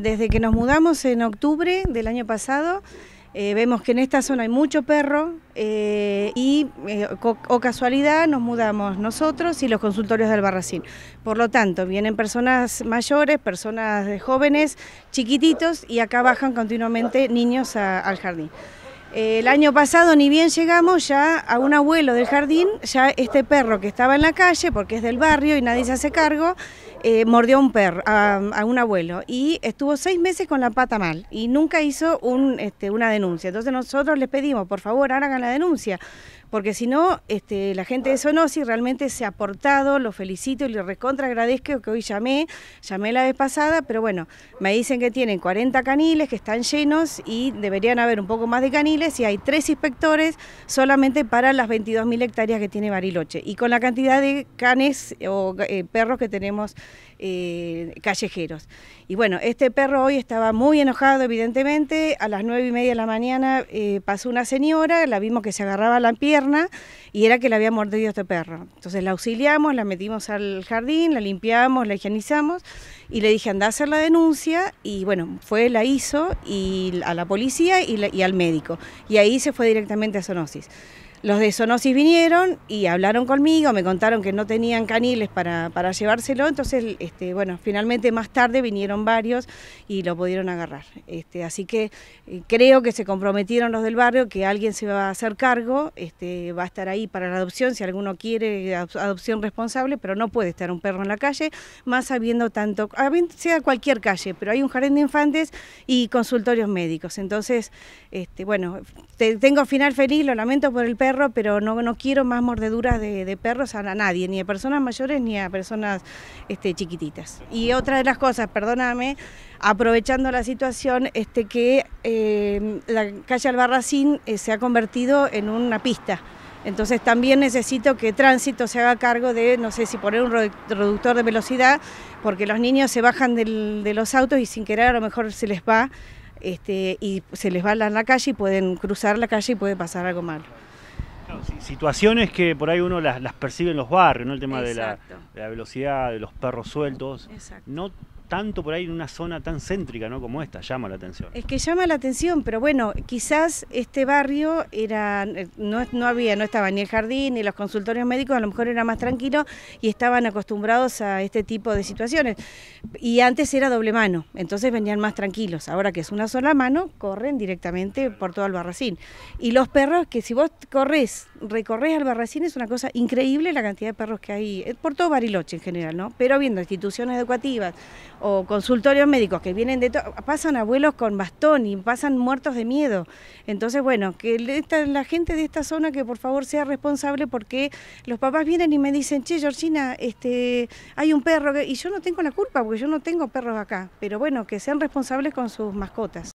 Desde que nos mudamos en octubre del año pasado, eh, vemos que en esta zona hay mucho perro eh, y, eh, o, casualidad, nos mudamos nosotros y los consultorios de Albarracín. Por lo tanto, vienen personas mayores, personas jóvenes, chiquititos y acá bajan continuamente niños al jardín. Eh, el año pasado, ni bien llegamos, ya a un abuelo del jardín, ya este perro que estaba en la calle, porque es del barrio y nadie se hace cargo, eh, mordió a un perro, a, un abuelo, y estuvo seis meses con la pata mal, y nunca hizo este, una denuncia. Entonces nosotros les pedimos, por favor, hagan la denuncia, porque si no, este, la gente de Sonosi realmente se ha portado, lo felicito y le recontra agradezco que hoy llamé, llamé la vez pasada, pero bueno, me dicen que tienen 40 caniles, que están llenos, y deberían haber un poco más de caniles, y hay tres inspectores solamente para las 22.000 hectáreas que tiene Bariloche. Y con la cantidad de canes o eh, perros que tenemos eh, callejeros. Y bueno, este perro hoy estaba muy enojado, evidentemente. A las 9 y media de la mañana eh, pasó una señora, la vimos que se agarraba la pierna y era que le había mordido este perro. Entonces la auxiliamos, la metimos al jardín, la limpiamos, la higienizamos y le dije, anda a hacer la denuncia, y bueno, fue, la hizo, y a la policía y, al médico, y ahí se fue directamente a sonosis los de Sonosis vinieron y hablaron conmigo, me contaron que no tenían caniles para, para llevárselo, entonces, este, bueno, finalmente más tarde vinieron varios y lo pudieron agarrar. Este, así que eh, creo que se comprometieron los del barrio que alguien se va a hacer cargo, este, va a estar ahí para la adopción, si alguno quiere adopción responsable, pero no puede estar un perro en la calle, más habiendo tanto, sea cualquier calle, pero hay un jardín de infantes y consultorios médicos. Entonces, este, bueno, tengo final feliz, lo lamento por el perro pero no, quiero más mordeduras de, perros a nadie, ni a personas mayores ni a personas este, chiquititas. Y otra de las cosas, perdóname, aprovechando la situación, este, que em, la calle Albarracín eh, se ha convertido en una pista. Entonces también necesito que tránsito se haga cargo de, no sé si poner un reductor de velocidad, porque los niños se bajan de los autos y sin querer a lo mejor se les va este, y se les va a la calle y pueden cruzar la calle y puede pasar algo malo situaciones que por ahí uno las, percibe en los barrios, ¿no? El tema de la, velocidad, de los perros sueltos. No tanto por ahí en una zona tan céntrica ¿no? como esta, llama la atención. Es que llama la atención, pero bueno, quizás este barrio era, eh, no, no había, no estaba ni el jardín ni los consultorios médicos, a lo mejor era más tranquilo y estaban acostumbrados a este tipo de situaciones. Y antes era doble mano, entonces venían más tranquilos. Ahora que es una sola mano, corren directamente por todo el barracín. Y los perros que si vos corres recorrer Albarracín es una cosa increíble la cantidad de perros que hay, eh, por todo Bariloche en general, ¿no? Pero viendo instituciones educativas o consultorios médicos que vienen de todo, pasan abuelos con bastón y pasan muertos de miedo. Entonces, bueno, que la gente de esta zona que por favor sea responsable porque los papás vienen y me dicen, che, Georgina, este, hay un perro, y yo no tengo la culpa porque yo no tengo perros acá, pero bueno, que sean responsables con sus mascotas.